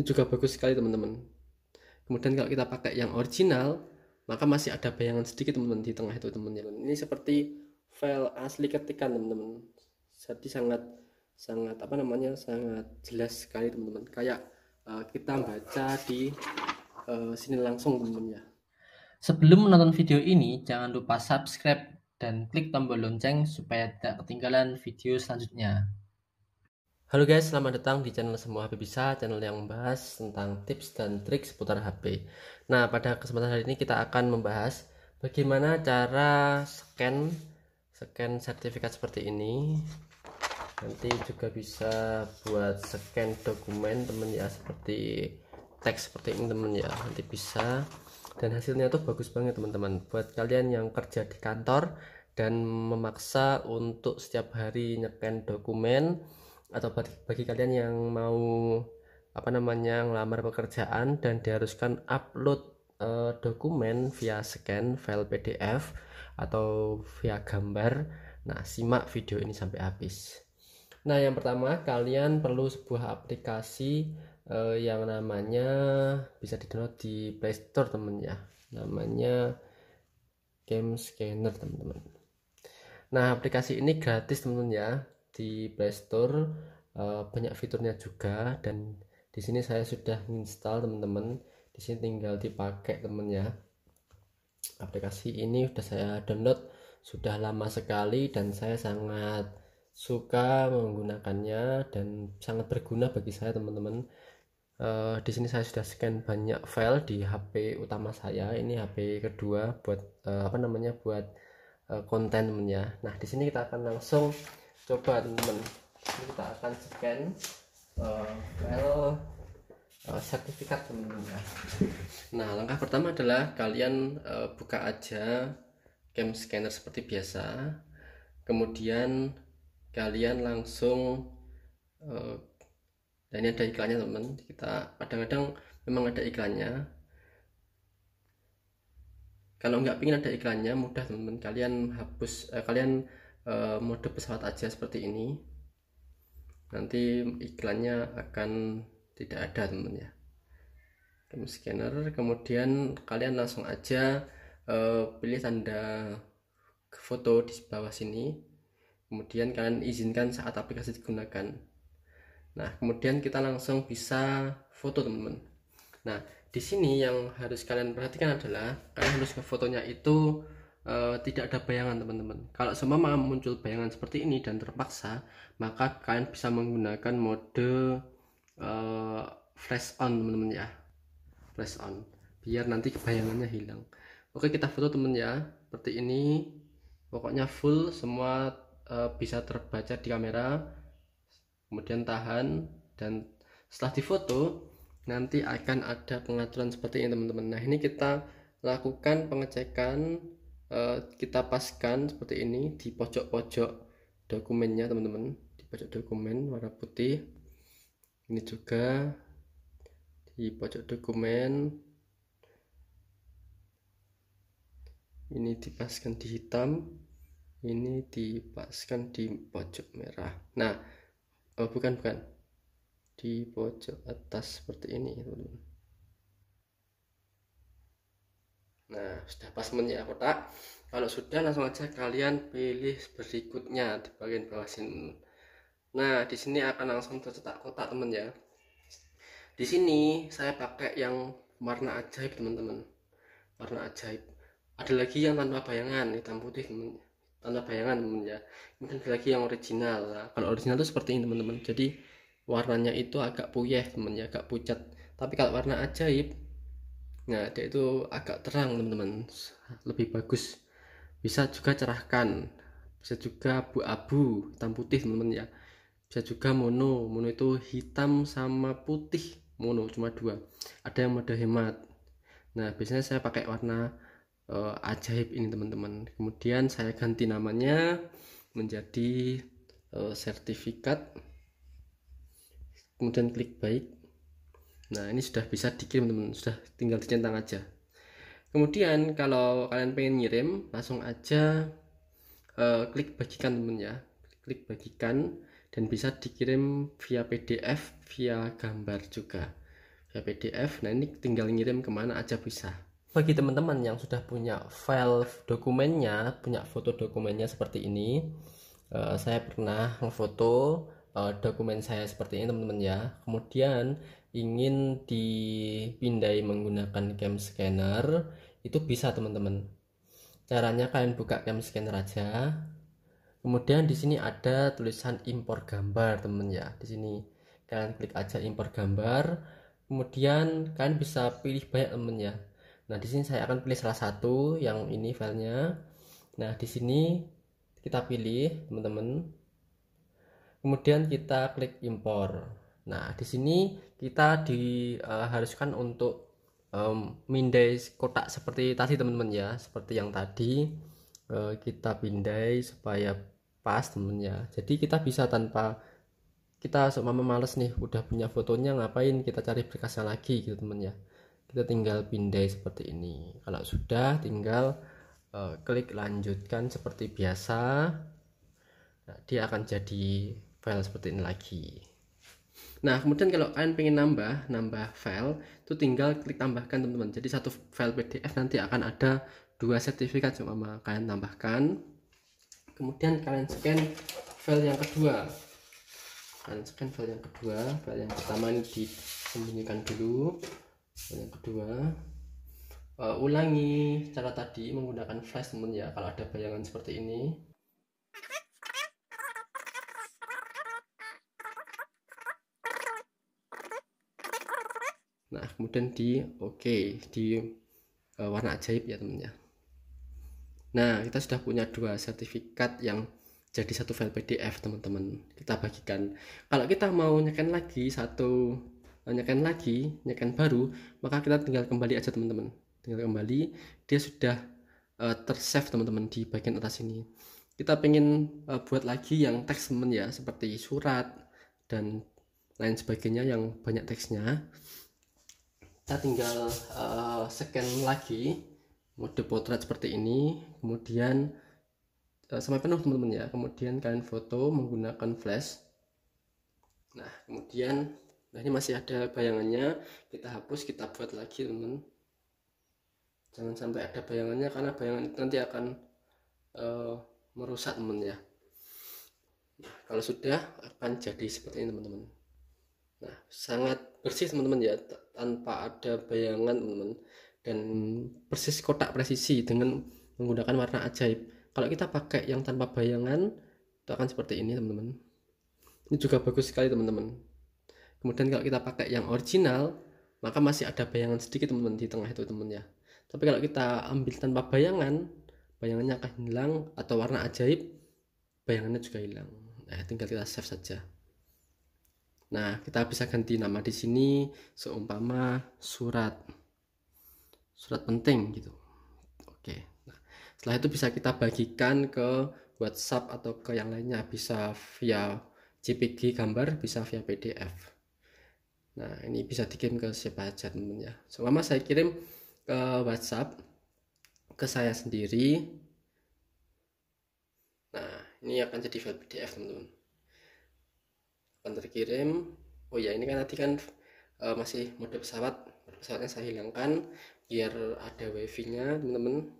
ini juga bagus sekali teman-teman kemudian kalau kita pakai yang original maka masih ada bayangan sedikit teman-teman di tengah itu teman-teman ini seperti file asli ketikan teman-teman jadi sangat sangat apa namanya sangat jelas sekali teman-teman kayak uh, kita baca di uh, sini langsung teman-teman ya sebelum menonton video ini jangan lupa subscribe dan klik tombol lonceng supaya tidak ketinggalan video selanjutnya Halo guys, selamat datang di channel Semua HP Bisa, channel yang membahas tentang tips dan trik seputar HP. Nah, pada kesempatan hari ini kita akan membahas bagaimana cara scan scan sertifikat seperti ini. Nanti juga bisa buat scan dokumen teman ya seperti teks seperti ini teman ya. Nanti bisa dan hasilnya tuh bagus banget teman-teman. Buat kalian yang kerja di kantor dan memaksa untuk setiap hari nyeken dokumen atau bagi, bagi kalian yang mau apa namanya ngelamar pekerjaan dan diharuskan upload uh, dokumen via scan file PDF atau via gambar. Nah, simak video ini sampai habis. Nah, yang pertama kalian perlu sebuah aplikasi uh, yang namanya bisa di-download di Play Store, temen ya. Namanya Game Scanner, teman-teman. Nah, aplikasi ini gratis, teman-teman ya di Play Store uh, banyak fiturnya juga dan di sini saya sudah install teman-teman di sini tinggal dipakai temen ya aplikasi ini sudah saya download sudah lama sekali dan saya sangat suka menggunakannya dan sangat berguna bagi saya teman-teman Uh, di sini saya sudah scan banyak file di HP utama saya ini HP kedua buat uh, apa namanya buat uh, konten temennya nah di sini kita akan langsung coba teman teman kita akan scan uh, file uh, sertifikat teman-teman ya. nah langkah pertama adalah kalian uh, buka aja cam scanner seperti biasa kemudian kalian langsung uh, dan ini ada iklannya teman kita kadang-kadang memang ada iklannya kalau nggak pingin ada iklannya mudah teman-teman kalian hapus eh, kalian Eh, mode pesawat aja seperti ini nanti iklannya akan tidak ada teman ya Game scanner kemudian kalian langsung aja uh, pilih tanda foto di bawah sini kemudian kalian izinkan saat aplikasi digunakan nah kemudian kita langsung bisa foto teman-teman nah di sini yang harus kalian perhatikan adalah kalian harus ke fotonya itu Eh, tidak ada bayangan teman-teman kalau semua muncul bayangan seperti ini dan terpaksa maka kalian bisa menggunakan mode uh, flash on teman-teman ya flash on biar nanti bayangannya hilang oke kita foto teman ya seperti ini pokoknya full semua uh, bisa terbaca di kamera kemudian tahan dan setelah difoto nanti akan ada pengaturan seperti ini teman-teman nah ini kita lakukan pengecekan Eh, kita paskan seperti ini di pojok-pojok dokumennya teman-teman di pojok dokumen warna putih ini juga di pojok dokumen ini dipaskan di hitam ini dipaskan di pojok merah nah bukan eh, bukan bukan di pojok atas seperti ini teman-teman sudah pas menyiap kotak kalau sudah langsung aja kalian pilih berikutnya di bagian bawah sini nah di sini akan langsung tercetak kotak teman ya di sini saya pakai yang warna ajaib teman-teman warna ajaib ada lagi yang tanpa bayangan hitam putih teman tanpa bayangan teman ya kemudian ada lagi yang original nah, kalau original itu seperti ini teman-teman jadi warnanya itu agak puyeh teman ya agak pucat tapi kalau warna ajaib Nah, dia itu agak terang, teman-teman. Lebih bagus. Bisa juga cerahkan. Bisa juga abu-abu, hitam putih, teman-teman ya. Bisa juga mono. Mono itu hitam sama putih. Mono cuma dua. Ada yang mode hemat. Nah, biasanya saya pakai warna uh, ajaib ini, teman-teman. Kemudian saya ganti namanya menjadi uh, sertifikat. Kemudian klik baik nah ini sudah bisa dikirim teman-teman sudah tinggal dicentang aja kemudian kalau kalian pengen ngirim langsung aja uh, klik bagikan teman ya klik bagikan dan bisa dikirim via PDF via gambar juga via PDF nah ini tinggal ngirim kemana aja bisa bagi teman-teman yang sudah punya file dokumennya punya foto dokumennya seperti ini uh, saya pernah ngefoto eh, dokumen saya seperti ini teman-teman ya kemudian ingin dipindai menggunakan cam scanner itu bisa teman-teman caranya kalian buka cam scanner aja kemudian di sini ada tulisan impor gambar teman ya di sini kalian klik aja impor gambar kemudian kalian bisa pilih banyak teman ya nah di sini saya akan pilih salah satu yang ini filenya nah di sini kita pilih teman-teman kemudian kita klik impor Nah, di sini kita diharuskan eh, untuk um, mindai kotak seperti tadi teman-teman ya, seperti yang tadi uh, kita pindai supaya pas teman teman ya. Jadi kita bisa tanpa kita sama males nih udah punya fotonya ngapain kita cari berkasnya lagi gitu teman ya. Kita tinggal pindai seperti ini. Kalau sudah tinggal uh, klik lanjutkan seperti biasa. Nah, dia akan jadi file seperti ini lagi. Nah, kemudian kalau kalian pengen nambah, nambah file, itu tinggal klik tambahkan teman-teman. Jadi satu file PDF nanti akan ada dua sertifikat cuma kalian tambahkan. Kemudian kalian scan file yang kedua. Kalian scan file yang kedua, file yang pertama ini disembunyikan dulu. File yang kedua. Uh, ulangi cara tadi menggunakan flash teman teman ya kalau ada bayangan seperti ini nah kemudian di oke okay, di uh, warna ajaib ya temennya nah kita sudah punya dua sertifikat yang jadi satu file PDF teman-teman kita bagikan kalau kita mau nyekan lagi satu eh, nyekan lagi nyekan baru maka kita tinggal kembali aja teman-teman tinggal kembali dia sudah uh, tersave teman-teman di bagian atas ini kita pengen uh, buat lagi yang teks teman ya seperti surat dan lain sebagainya yang banyak teksnya kita tinggal uh, scan lagi mode potret seperti ini kemudian uh, sampai penuh teman-teman ya kemudian kalian foto menggunakan flash nah kemudian nah ini masih ada bayangannya kita hapus kita buat lagi teman-teman jangan sampai ada bayangannya karena bayangan itu nanti akan uh, merusak teman ya nah, kalau sudah akan jadi seperti ini teman-teman Nah, sangat bersih teman-teman ya, tanpa ada bayangan teman-teman dan persis kotak presisi dengan menggunakan warna ajaib. Kalau kita pakai yang tanpa bayangan, itu akan seperti ini teman-teman. Ini juga bagus sekali teman-teman. Kemudian kalau kita pakai yang original, maka masih ada bayangan sedikit teman-teman di tengah itu teman ya. Tapi kalau kita ambil tanpa bayangan, bayangannya akan hilang atau warna ajaib, bayangannya juga hilang. Nah, tinggal kita save saja. Nah, kita bisa ganti nama di sini seumpama surat. Surat penting gitu. Oke. Nah, setelah itu bisa kita bagikan ke WhatsApp atau ke yang lainnya, bisa via JPG gambar, bisa via PDF. Nah, ini bisa dikirim ke siapa aja teman ya. Seumpama saya kirim ke WhatsApp ke saya sendiri. Nah, ini akan jadi file PDF, teman-teman bukan terkirim oh ya ini kan tadi kan uh, masih mode pesawat pesawatnya saya hilangkan biar ada wifi nya teman-teman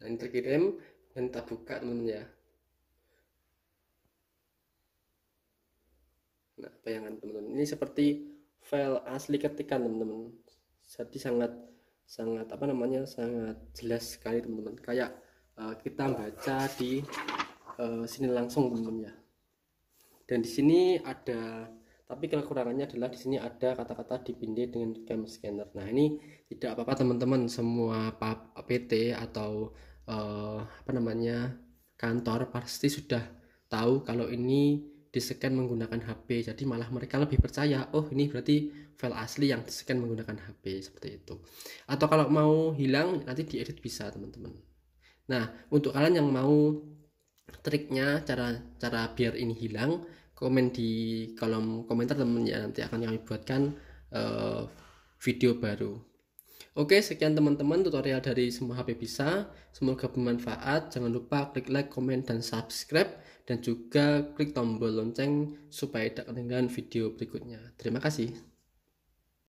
nah terkirim dan kita buka teman-teman ya nah bayangan teman-teman ini seperti file asli ketikan teman-teman jadi sangat sangat apa namanya sangat jelas sekali teman-teman kayak eh, kita baca di Eh, sini langsung teman-teman ya dan di sini ada tapi kekurangannya adalah di sini ada kata-kata dipindai dengan game scanner nah ini tidak apa-apa teman-teman semua PT atau uh, apa namanya kantor pasti sudah tahu kalau ini di scan menggunakan HP jadi malah mereka lebih percaya oh ini berarti file asli yang di scan menggunakan HP seperti itu atau kalau mau hilang nanti diedit bisa teman-teman nah untuk kalian yang mau triknya cara cara biar ini hilang komen di kolom komentar teman-teman ya nanti akan kami buatkan uh, video baru oke sekian teman-teman tutorial dari semua HP bisa semoga bermanfaat jangan lupa klik like comment dan subscribe dan juga klik tombol lonceng supaya tidak ketinggalan video berikutnya terima kasih